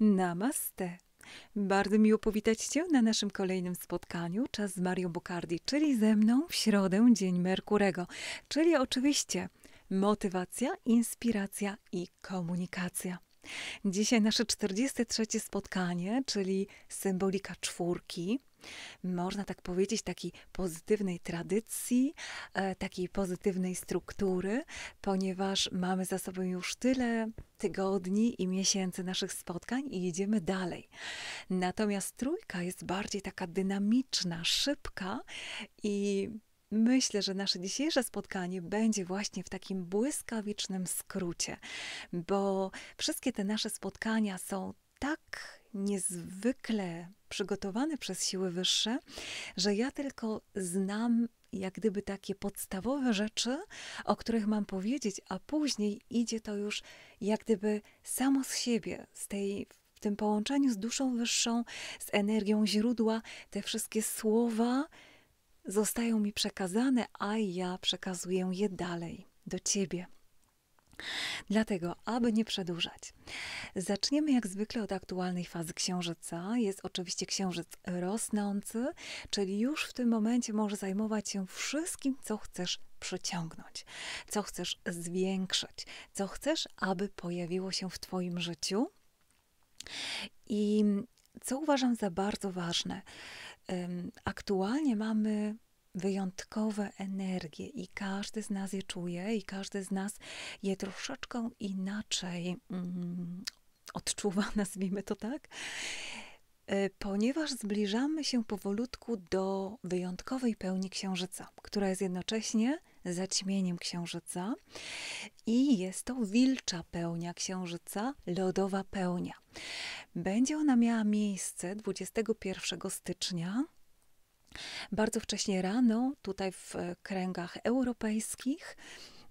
Namaste. Bardzo miło powitać Cię na naszym kolejnym spotkaniu. Czas z Marią Bocardi, czyli ze mną w środę, dzień Merkurego. Czyli oczywiście motywacja, inspiracja i komunikacja. Dzisiaj nasze 43 spotkanie, czyli symbolika czwórki, można tak powiedzieć, takiej pozytywnej tradycji, e, takiej pozytywnej struktury, ponieważ mamy za sobą już tyle tygodni i miesięcy naszych spotkań i idziemy dalej. Natomiast trójka jest bardziej taka dynamiczna, szybka i Myślę, że nasze dzisiejsze spotkanie będzie właśnie w takim błyskawicznym skrócie, bo wszystkie te nasze spotkania są tak niezwykle przygotowany przez siły wyższe, że ja tylko znam jak gdyby takie podstawowe rzeczy, o których mam powiedzieć, a później idzie to już jak gdyby samo z siebie, z tej w tym połączeniu z duszą wyższą, z energią źródła, te wszystkie słowa zostają mi przekazane, a ja przekazuję je dalej do ciebie. Dlatego, aby nie przedłużać, zaczniemy jak zwykle od aktualnej fazy księżyca. Jest oczywiście księżyc rosnący, czyli już w tym momencie możesz zajmować się wszystkim, co chcesz przyciągnąć, co chcesz zwiększyć, co chcesz, aby pojawiło się w Twoim życiu. I co uważam za bardzo ważne, aktualnie mamy wyjątkowe energie i każdy z nas je czuje i każdy z nas je troszeczkę inaczej mm, odczuwa, nazwijmy to tak, e, ponieważ zbliżamy się powolutku do wyjątkowej pełni księżyca, która jest jednocześnie zaćmieniem księżyca i jest to wilcza pełnia księżyca, lodowa pełnia. Będzie ona miała miejsce 21 stycznia bardzo wcześnie rano, tutaj w e, kręgach europejskich.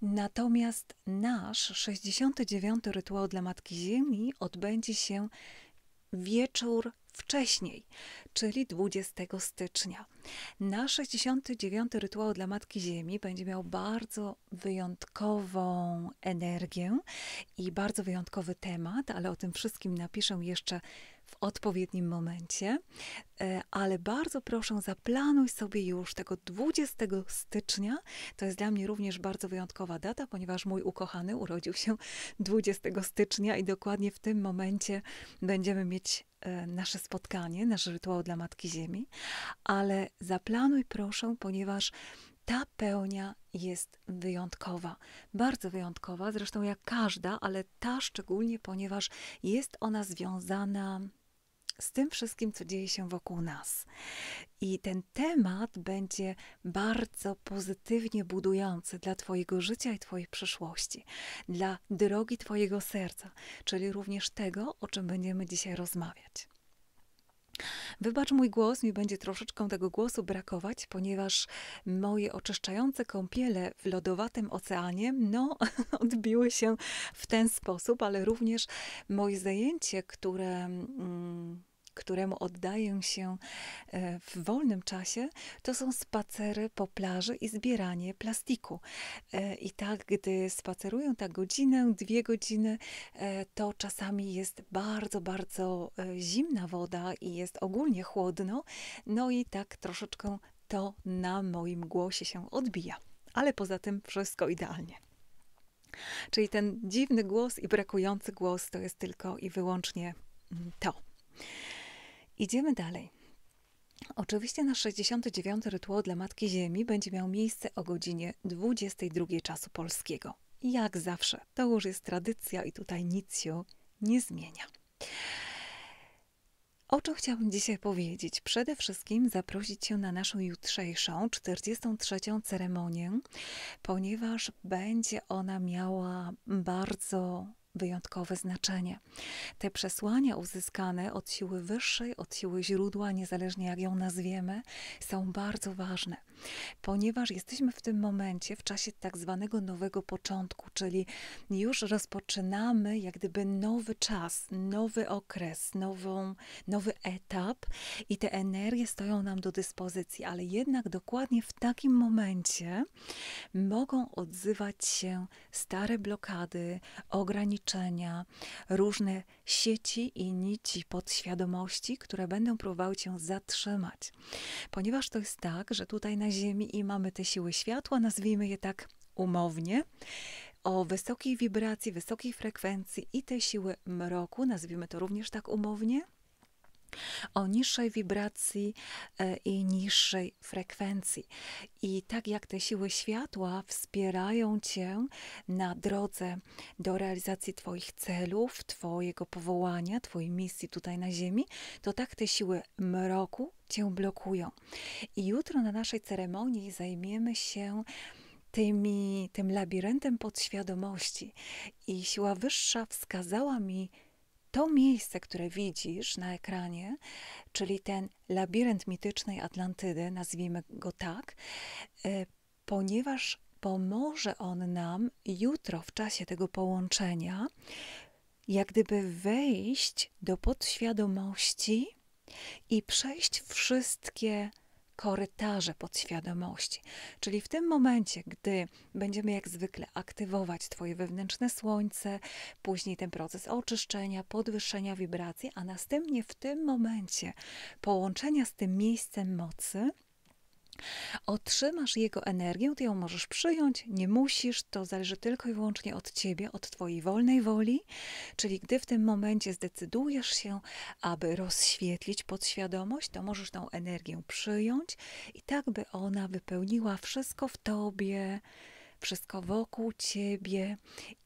Natomiast nasz 69. rytuał dla Matki Ziemi odbędzie się wieczór wcześniej, czyli 20 stycznia. Nasz 69 rytuał dla Matki Ziemi będzie miał bardzo wyjątkową energię i bardzo wyjątkowy temat, ale o tym wszystkim napiszę jeszcze odpowiednim momencie, e, ale bardzo proszę, zaplanuj sobie już tego 20 stycznia. To jest dla mnie również bardzo wyjątkowa data, ponieważ mój ukochany urodził się 20 stycznia i dokładnie w tym momencie będziemy mieć e, nasze spotkanie, nasz rytuał dla Matki Ziemi. Ale zaplanuj proszę, ponieważ ta pełnia jest wyjątkowa, bardzo wyjątkowa, zresztą jak każda, ale ta szczególnie, ponieważ jest ona związana z tym wszystkim, co dzieje się wokół nas. I ten temat będzie bardzo pozytywnie budujący dla Twojego życia i Twojej przyszłości, dla drogi Twojego serca, czyli również tego, o czym będziemy dzisiaj rozmawiać. Wybacz mój głos, mi będzie troszeczkę tego głosu brakować, ponieważ moje oczyszczające kąpiele w lodowatym oceanie, no, odbiły się w ten sposób, ale również moje zajęcie, które. Mm, któremu oddaję się e, w wolnym czasie, to są spacery po plaży i zbieranie plastiku. E, I tak, gdy spaceruję tak godzinę, dwie godziny, e, to czasami jest bardzo, bardzo zimna woda i jest ogólnie chłodno. No i tak troszeczkę to na moim głosie się odbija. Ale poza tym wszystko idealnie. Czyli ten dziwny głos i brakujący głos to jest tylko i wyłącznie mm, to. Idziemy dalej. Oczywiście nasz 69. rytuał dla Matki Ziemi będzie miał miejsce o godzinie 22 czasu polskiego. Jak zawsze, to już jest tradycja i tutaj nic się nie zmienia. O czym chciałabym dzisiaj powiedzieć? Przede wszystkim zaprosić się na naszą jutrzejszą, 43. ceremonię, ponieważ będzie ona miała bardzo wyjątkowe znaczenie. Te przesłania uzyskane od siły wyższej, od siły źródła, niezależnie jak ją nazwiemy, są bardzo ważne ponieważ jesteśmy w tym momencie w czasie tak zwanego nowego początku, czyli już rozpoczynamy jak gdyby nowy czas, nowy okres, nową, nowy etap i te energie stoją nam do dyspozycji, ale jednak dokładnie w takim momencie mogą odzywać się stare blokady, ograniczenia, różne sieci i nici podświadomości, które będą próbowały cię zatrzymać. Ponieważ to jest tak, że tutaj na na Ziemi i mamy te siły światła, nazwijmy je tak umownie, o wysokiej wibracji, wysokiej frekwencji i te siły mroku, nazwijmy to również tak umownie, o niższej wibracji e, i niższej frekwencji. I tak jak te siły światła wspierają cię na drodze do realizacji Twoich celów, Twojego powołania, Twojej misji tutaj na Ziemi, to tak te siły mroku cię blokują. I jutro na naszej ceremonii zajmiemy się tymi, tym labiryntem podświadomości. I siła wyższa wskazała mi to miejsce, które widzisz na ekranie, czyli ten labirynt mitycznej Atlantydy, nazwijmy go tak, e, ponieważ pomoże on nam jutro w czasie tego połączenia, jak gdyby wejść do podświadomości i przejść wszystkie korytarze podświadomości. Czyli w tym momencie, gdy będziemy jak zwykle aktywować Twoje wewnętrzne słońce, później ten proces oczyszczenia, podwyższenia wibracji, a następnie w tym momencie połączenia z tym miejscem mocy, Otrzymasz jego energię, ty ją możesz przyjąć, nie musisz, to zależy tylko i wyłącznie od ciebie, od twojej wolnej woli. Czyli gdy w tym momencie zdecydujesz się, aby rozświetlić podświadomość, to możesz tą energię przyjąć i tak by ona wypełniła wszystko w tobie wszystko wokół ciebie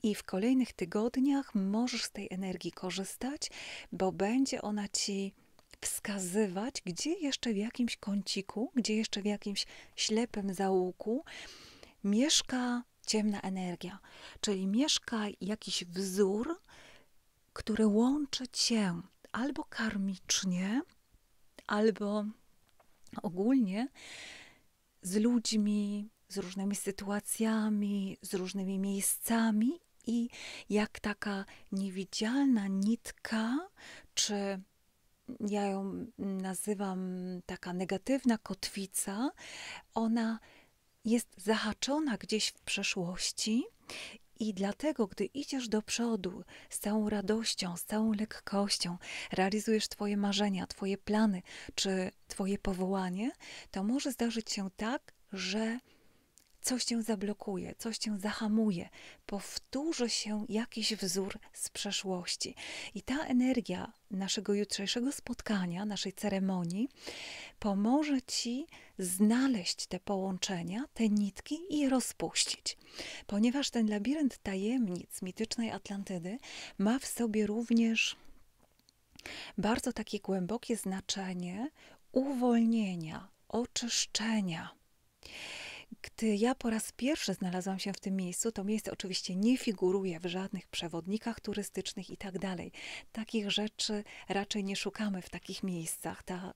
i w kolejnych tygodniach możesz z tej energii korzystać, bo będzie ona ci wskazywać, gdzie jeszcze w jakimś kąciku, gdzie jeszcze w jakimś ślepym zaułku mieszka ciemna energia, czyli mieszka jakiś wzór, który łączy cię albo karmicznie, albo ogólnie z ludźmi, z różnymi sytuacjami, z różnymi miejscami i jak taka niewidzialna nitka czy ja ją nazywam taka negatywna kotwica, ona jest zahaczona gdzieś w przeszłości i dlatego, gdy idziesz do przodu z całą radością, z całą lekkością, realizujesz Twoje marzenia, Twoje plany czy Twoje powołanie, to może zdarzyć się tak, że coś cię zablokuje, coś cię zahamuje, powtórzy się jakiś wzór z przeszłości. I ta energia naszego jutrzejszego spotkania, naszej ceremonii, pomoże ci znaleźć te połączenia, te nitki i je rozpuścić. Ponieważ ten labirynt tajemnic mitycznej Atlantydy ma w sobie również bardzo takie głębokie znaczenie uwolnienia, oczyszczenia gdy ja po raz pierwszy znalazłam się w tym miejscu, to miejsce oczywiście nie figuruje w żadnych przewodnikach turystycznych i tak dalej. Takich rzeczy raczej nie szukamy w takich miejscach. Ta